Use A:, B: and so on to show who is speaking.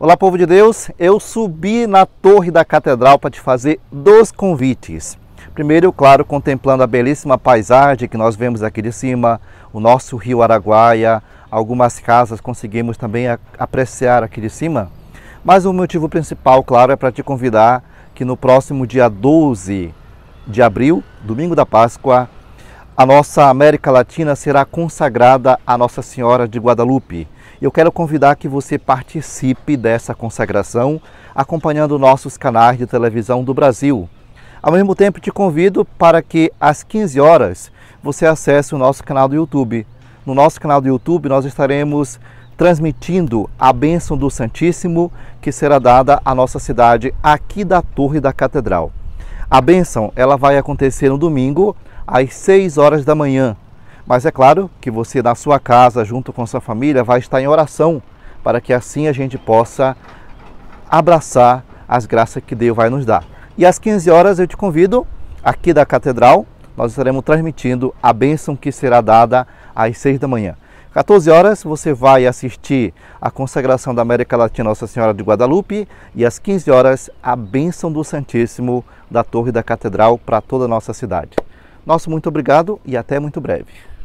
A: Olá, povo de Deus. Eu subi na torre da catedral para te fazer dois convites. Primeiro, claro, contemplando a belíssima paisagem que nós vemos aqui de cima, o nosso rio Araguaia, algumas casas conseguimos também apreciar aqui de cima. Mas o motivo principal, claro, é para te convidar que no próximo dia 12 de abril, domingo da Páscoa, a nossa América Latina será consagrada à Nossa Senhora de Guadalupe. Eu quero convidar que você participe dessa consagração acompanhando nossos canais de televisão do Brasil. Ao mesmo tempo, te convido para que às 15 horas você acesse o nosso canal do YouTube. No nosso canal do YouTube, nós estaremos transmitindo a bênção do Santíssimo que será dada à nossa cidade aqui da Torre da Catedral. A bênção ela vai acontecer no domingo às 6 horas da manhã. Mas é claro que você na sua casa, junto com sua família, vai estar em oração para que assim a gente possa abraçar as graças que Deus vai nos dar. E às 15 horas eu te convido aqui da Catedral, nós estaremos transmitindo a bênção que será dada às 6 da manhã. 14 horas você vai assistir a consagração da América Latina Nossa Senhora de Guadalupe e às 15 horas a bênção do Santíssimo da Torre da Catedral para toda a nossa cidade. Nosso muito obrigado e até muito breve.